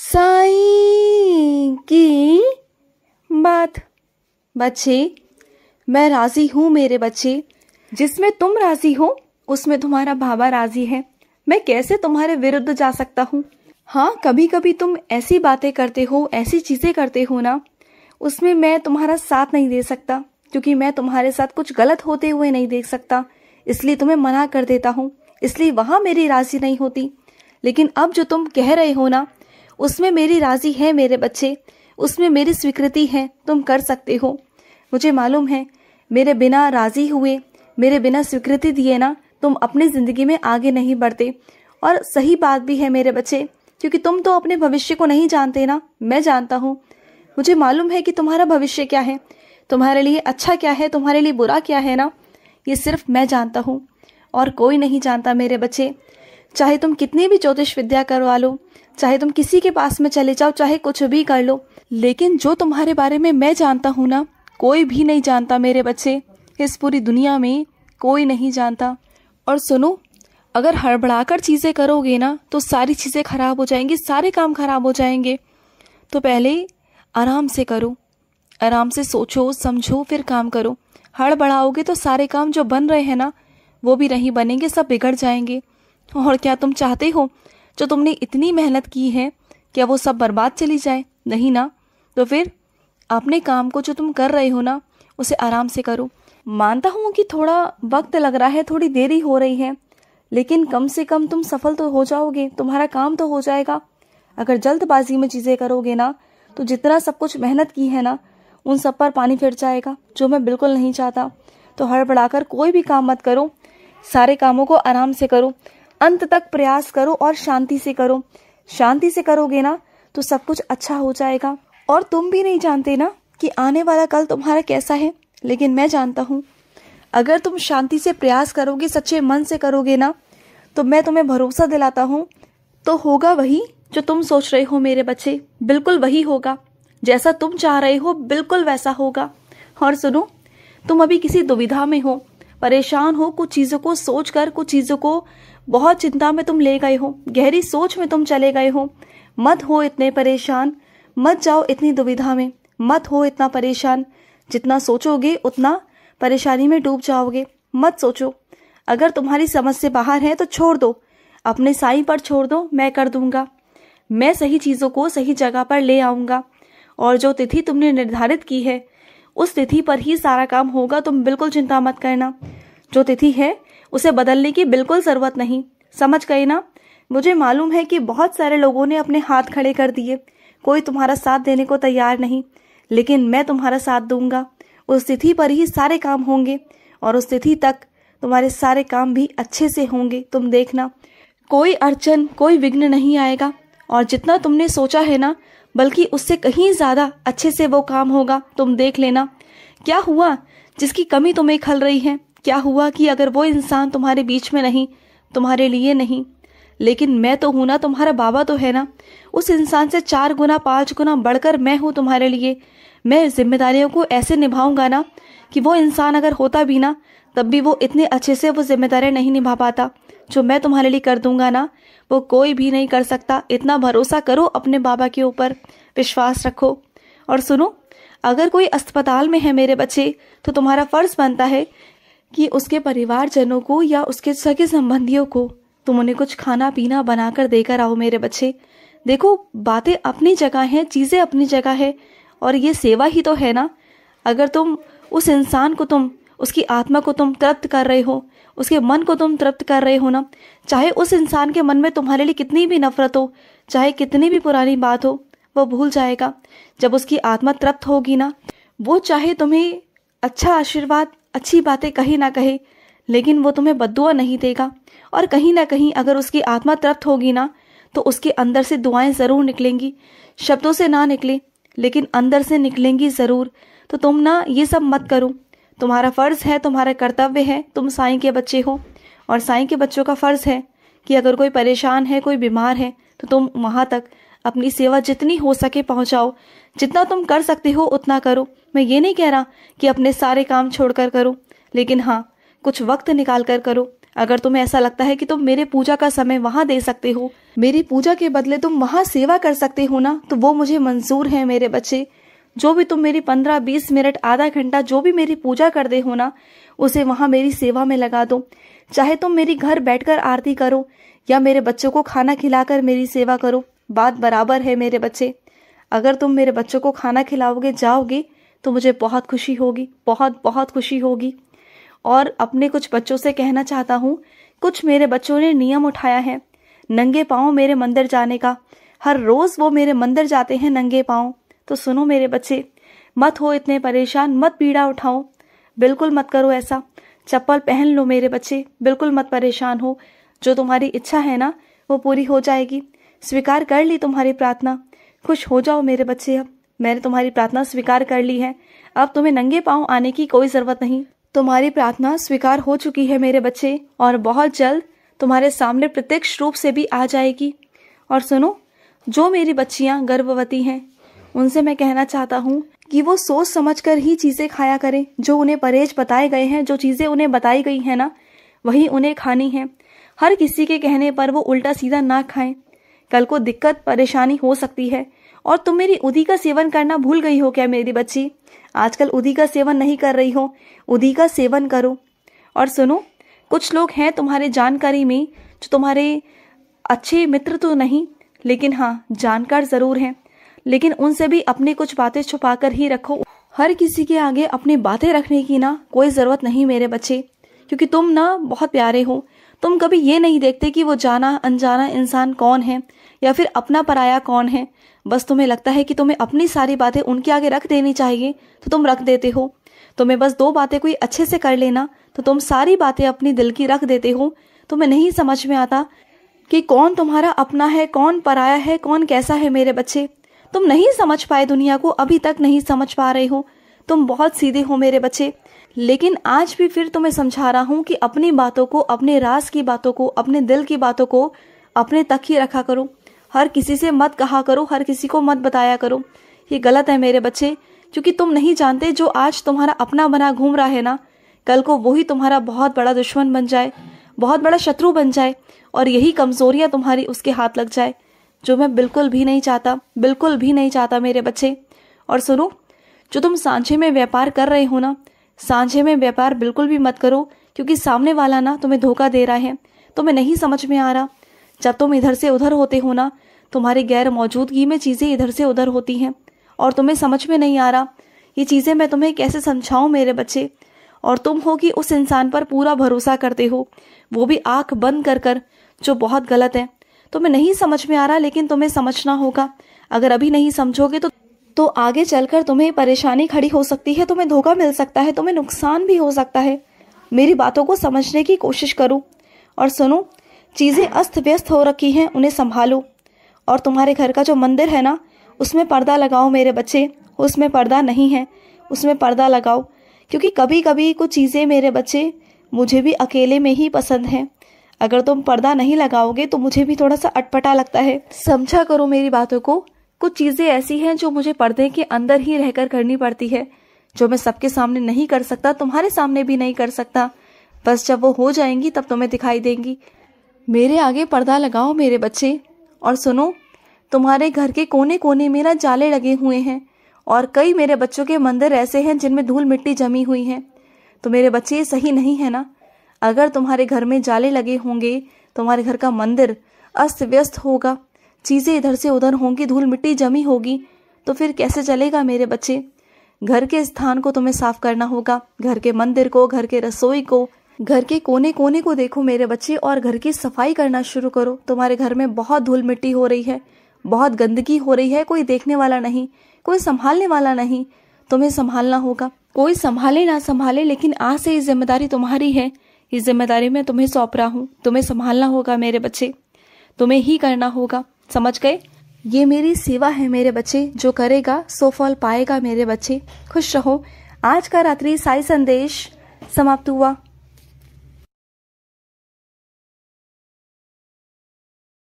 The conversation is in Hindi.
साई की बात बच्चे मैं राजी हूँ मेरे बच्चे जिसमें तुम राजी हो उसमें तुम्हारा बाबा राजी है मैं कैसे तुम्हारे विरुद्ध जा सकता हूँ हाँ कभी कभी तुम ऐसी बातें करते हो ऐसी चीज़ें करते हो ना उसमें मैं तुम्हारा साथ नहीं दे सकता क्योंकि मैं तुम्हारे साथ कुछ गलत होते हुए नहीं देख सकता इसलिए तुम्हें मना कर देता हूँ इसलिए वहाँ मेरी राजी नहीं होती लेकिन अब जो तुम कह रहे हो ना उसमें मेरी राज़ी है मेरे बच्चे उसमें मेरी स्वीकृति है तुम कर सकते हो मुझे मालूम है मेरे बिना राज़ी हुए मेरे बिना स्वीकृति दिए ना तुम अपनी ज़िंदगी में आगे नहीं बढ़ते और सही बात भी है मेरे बच्चे क्योंकि तुम तो अपने भविष्य को नहीं जानते ना मैं जानता हूँ मुझे मालूम है कि तुम्हारा भविष्य क्या है तुम्हारे लिए अच्छा क्या है तुम्हारे लिए बुरा क्या है ना ये सिर्फ मैं जानता हूँ और कोई नहीं जानता मेरे बच्चे चाहे तुम कितनी भी ज्योतिष विद्या करवा लो चाहे तुम किसी के पास में चले जाओ चाहे कुछ भी कर लो लेकिन जो तुम्हारे बारे में मैं जानता हूँ ना कोई भी नहीं जानता मेरे बच्चे इस पूरी दुनिया में कोई नहीं जानता और सुनो अगर हड़बड़ाकर चीज़ें करोगे ना तो सारी चीज़ें खराब हो जाएंगी सारे काम खराब हो जाएंगे तो पहले आराम से करो आराम से सोचो समझो फिर काम करो हड़बड़ाओगे तो सारे काम जो बन रहे हैं ना वो भी नहीं बनेंगे सब बिगड़ जाएंगे और क्या तुम चाहते हो जो तुमने इतनी मेहनत की है क्या वो सब बर्बाद चली जाए नहीं ना तो फिर अपने काम को जो तुम कर रहे हो ना उसे आराम से करो मानता हूँ कि थोड़ा वक्त लग रहा है थोड़ी देरी हो रही है लेकिन कम से कम तुम सफल तो हो जाओगे तुम्हारा काम तो हो जाएगा अगर जल्दबाजी में चीज़ें करोगे ना तो जितना सब कुछ मेहनत की है ना उन सब पर पानी फिर जाएगा जो मैं बिल्कुल नहीं चाहता तो हड़बड़ाकर कोई भी काम मत करो सारे कामों को आराम से करो अंत तक प्रयास करो और शांति से करो शांति से करोगे ना तो सब कुछ अच्छा हो जाएगा और तुम भी नहीं जानते ना कि आने वाला कल तुम्हारा कैसा है लेकिन मैं जानता हूँ अगर तुम शांति से प्रयास करोगे सच्चे मन से करोगे ना तो मैं तुम्हें भरोसा दिलाता हूँ तो होगा वही जो तुम सोच रहे हो मेरे बच्चे बिल्कुल वही होगा जैसा तुम चाह रहे हो बिल्कुल वैसा होगा और सुनो तुम अभी किसी दुविधा में हो परेशान हो कुछ चीज़ों को सोच कर कुछ चीज़ों को बहुत चिंता में तुम ले गए हो गहरी सोच में तुम चले गए हो मत हो इतने परेशान मत जाओ इतनी दुविधा में मत हो इतना परेशान जितना सोचोगे उतना परेशानी में डूब जाओगे मत सोचो अगर तुम्हारी समझ से बाहर है तो छोड़ दो अपने साई पर छोड़ दो मैं कर दूंगा मैं सही चीज़ों को सही जगह पर ले आऊंगा और जो तिथि तुमने निर्धारित की है उस तिथि पर ही सारा काम होगा तुम बिल्कुल चिंता मत करना जो तिथि है उसे बदलने की बिल्कुल जरूरत नहीं समझ गए ना मुझे मालूम है कि बहुत सारे लोगों ने अपने हाथ खड़े कर दिए कोई तुम्हारा साथ देने को तैयार नहीं लेकिन मैं तुम्हारा साथ दूंगा उस तिथि पर ही सारे काम होंगे और उस तिथि तक तुम्हारे सारे काम भी अच्छे से होंगे तुम देखना कोई अड़चन कोई विघ्न नहीं आएगा और जितना तुमने सोचा है ना बल्कि उससे कहीं ज्यादा अच्छे से वो काम होगा तुम देख लेना क्या हुआ जिसकी कमी तुम्हें खल रही है क्या हुआ कि अगर वो इंसान तुम्हारे बीच में नहीं तुम्हारे लिए नहीं लेकिन मैं तो हूं ना तुम्हारा बाबा तो है ना उस इंसान से चार गुना पांच गुना बढ़कर मैं हूं तुम्हारे लिए मैं जिम्मेदारियों को ऐसे निभाऊंगा ना कि वो इंसान अगर होता भी ना तब भी वो इतने अच्छे से वो जिम्मेदारियां नहीं निभा पाता जो मैं तुम्हारे लिए कर दूंगा ना वो कोई भी नहीं कर सकता इतना भरोसा करो अपने बाबा के ऊपर विश्वास रखो और सुनो अगर कोई अस्पताल में है मेरे बच्चे तो तुम्हारा फर्ज बनता है कि उसके परिवारजनों को या उसके सगे संबंधियों को तुम उन्हें कुछ खाना पीना बनाकर देकर आओ मेरे बच्चे देखो बातें अपनी जगह हैं चीज़ें अपनी जगह है और ये सेवा ही तो है ना अगर तुम उस इंसान को तुम उसकी आत्मा को तुम तृप्त कर रहे हो उसके मन को तुम तृप्त कर रहे हो ना चाहे उस इंसान के मन में तुम्हारे लिए कितनी भी नफरत हो चाहे कितनी भी पुरानी बात हो वो भूल जाएगा जब उसकी आत्मा तृप्त होगी ना वो चाहे तुम्हें अच्छा आशीर्वाद अच्छी बातें कहीं ना कहे लेकिन वो तुम्हें बदुआ नहीं देगा और कहीं ना कहीं अगर उसकी आत्मा तृप्त होगी ना तो उसके अंदर से दुआएं ज़रूर निकलेंगी शब्दों से ना निकले लेकिन अंदर से निकलेंगी ज़रूर तो तुम ना ये सब मत करो तुम्हारा फ़र्ज़ है तुम्हारा कर्तव्य है तुम साईं के बच्चे हो और साईं के बच्चों का फ़र्ज़ है कि अगर कोई परेशान है कोई बीमार है तो तुम वहाँ तक अपनी सेवा जितनी हो सके पहुँचाओ जितना तुम कर सकते हो उतना करो मैं ये नहीं कह रहा कि अपने सारे काम छोड़कर करो लेकिन हाँ कुछ वक्त निकाल कर करो अगर तुम्हें ऐसा लगता है कि तुम मेरे पूजा का समय वहाँ दे सकते हो मेरी पूजा के बदले तुम वहाँ सेवा कर सकते हो ना तो वो मुझे मंजूर है मेरे बच्चे जो भी तुम मेरी पंद्रह बीस मिनट आधा घंटा जो भी मेरी पूजा कर दे हो ना उसे वहां मेरी सेवा में लगा दो चाहे तुम मेरी घर बैठकर आरती करो या मेरे बच्चों को खाना खिलाकर मेरी सेवा करो बात बराबर है मेरे बच्चे अगर तुम मेरे बच्चों को खाना खिलाओगे जाओगे तो मुझे बहुत खुशी होगी बहुत बहुत खुशी होगी और अपने कुछ बच्चों से कहना चाहता हूँ कुछ मेरे बच्चों ने नियम उठाया है नंगे पाओ मेरे मंदिर जाने का हर रोज वो मेरे मंदिर जाते हैं नंगे पाओ तो सुनो मेरे बच्चे मत हो इतने परेशान मत पीड़ा उठाओ बिल्कुल मत करो ऐसा चप्पल पहन लो मेरे बच्चे बिल्कुल मत परेशान हो जो तुम्हारी इच्छा है ना वो पूरी हो जाएगी स्वीकार कर ली तुम्हारी प्रार्थना खुश हो जाओ मेरे बच्चे अब मैंने तुम्हारी प्रार्थना स्वीकार कर ली है अब तुम्हें नंगे पाँव आने की कोई जरूरत नहीं तुम्हारी प्रार्थना स्वीकार हो चुकी है मेरे बच्चे और बहुत जल्द तुम्हारे सामने प्रत्यक्ष रूप से भी आ जाएगी और सुनो जो मेरी बच्चियाँ गर्भवती हैं उनसे मैं कहना चाहता हूँ कि वो सोच समझकर ही चीज़ें खाया करें जो उन्हें परहेज बताए गए हैं जो चीज़ें उन्हें बताई गई हैं ना वही उन्हें खानी है हर किसी के कहने पर वो उल्टा सीधा ना खाएं कल को दिक्कत परेशानी हो सकती है और तुम मेरी उदी का सेवन करना भूल गई हो क्या मेरी बच्ची आजकल उदी का सेवन नहीं कर रही हो उदी का सेवन करो और सुनो कुछ लोग हैं तुम्हारे जानकारी में जो तुम्हारे अच्छे मित्र तो नहीं लेकिन हाँ जानकार ज़रूर हैं लेकिन उनसे भी अपनी कुछ बातें छुपा कर ही रखो हर किसी के आगे अपनी बातें रखने की ना कोई ज़रूरत नहीं मेरे बच्चे क्योंकि तुम ना बहुत प्यारे हो तुम कभी ये नहीं देखते कि वो जाना अनजाना इंसान कौन है या फिर अपना पराया कौन है बस तुम्हें लगता है कि तुम्हें अपनी सारी बातें उनके आगे रख देनी चाहिए तो तुम रख देते हो तुम्हें बस दो बातें कोई अच्छे से कर लेना तो तुम सारी बातें अपनी दिल की रख देते हो तुम्हें नहीं समझ में आता कि कौन तुम्हारा अपना है कौन पराया है कौन कैसा है मेरे बच्चे तुम नहीं समझ पाए दुनिया को अभी तक नहीं समझ पा रहे हो तुम बहुत सीधे हो मेरे बच्चे लेकिन आज भी फिर तुम्हें समझा रहा हूँ कि अपनी बातों को अपने राज की बातों को अपने दिल की बातों को अपने तक ही रखा करो हर किसी से मत कहा करो हर किसी को मत बताया करो ये गलत है मेरे बच्चे क्योंकि तुम नहीं जानते जो आज तुम्हारा अपना बना घूम रहा है ना कल को वही तुम्हारा बहुत बड़ा दुश्मन बन जाए बहुत बड़ा शत्रु बन जाए और यही कमजोरियां तुम्हारी उसके हाथ लग जाए जो मैं बिल्कुल भी नहीं चाहता बिल्कुल भी नहीं चाहता मेरे बच्चे और सुनो जो तुम सांझे में व्यापार कर रहे हो ना सांझे में व्यापार बिल्कुल भी मत करो क्योंकि सामने वाला ना तुम्हें धोखा दे रहा है तुम्हें नहीं समझ में आ रहा जब तुम इधर से उधर होते हो ना तुम्हारी गैर मौजूदगी में चीज़ें इधर से उधर होती हैं और तुम्हें समझ में नहीं आ रहा ये चीज़ें मैं तुम्हें कैसे समझाऊँ मेरे बच्चे और तुम हो कि उस इंसान पर पूरा भरोसा करते हो वो भी आंख बंद कर कर जो बहुत गलत है तुम्हें नहीं समझ में आ रहा लेकिन तुम्हें समझना होगा अगर अभी नहीं समझोगे तो तो आगे चलकर तुम्हें परेशानी खड़ी हो सकती है तुम्हें धोखा मिल सकता है तुम्हें नुकसान भी हो सकता है मेरी बातों को समझने की कोशिश करो और सुनो चीज़ें अस्त व्यस्त हो रखी हैं उन्हें संभालो और तुम्हारे घर का जो मंदिर है ना उसमें पर्दा लगाओ मेरे बच्चे उसमें पर्दा नहीं है उसमें पर्दा लगाओ क्योंकि कभी कभी कुछ चीज़ें मेरे बच्चे मुझे भी अकेले में ही पसंद हैं अगर तुम पर्दा नहीं लगाओगे तो मुझे भी थोड़ा सा अटपटा लगता है समझा करो मेरी बातों को कुछ चीज़ें ऐसी हैं जो मुझे पर्दे के अंदर ही रहकर करनी पड़ती है जो मैं सबके सामने नहीं कर सकता तुम्हारे सामने भी नहीं कर सकता बस जब वो हो जाएंगी तब तुम्हें दिखाई देंगी मेरे आगे पर्दा लगाओ मेरे बच्चे और सुनो तुम्हारे घर के कोने कोने में ना जाले लगे हुए हैं और कई मेरे बच्चों के मंदिर ऐसे हैं जिनमें धूल मिट्टी जमी हुई है तो मेरे बच्चे ये सही नहीं है ना अगर तुम्हारे घर में जाले लगे होंगे तुम्हारे घर का मंदिर अस्त व्यस्त होगा चीज़ें इधर से उधर होंगी धूल मिट्टी जमी होगी तो फिर कैसे चलेगा मेरे बच्चे घर के स्थान को तुम्हें साफ करना होगा घर के मंदिर को घर के रसोई को घर के कोने कोने को देखो मेरे बच्चे और घर की सफाई करना शुरू करो तुम्हारे घर में बहुत धूल मिट्टी हो रही है बहुत गंदगी हो रही है कोई देखने वाला नहीं कोई संभालने वाला नहीं तुम्हें संभालना होगा कोई संभाले ना संभाले लेकिन आज से ये जिम्मेदारी तुम्हारी है इस जिम्मेदारी में तुम्हें सौंप रहा हूँ तुम्हें संभालना होगा मेरे बच्चे तुम्हें ही करना होगा समझ गए ये मेरी सेवा है मेरे बच्चे जो करेगा सो फल पाएगा मेरे बच्चे खुश रहो आज का रात्रि साई संदेश समाप्त हुआ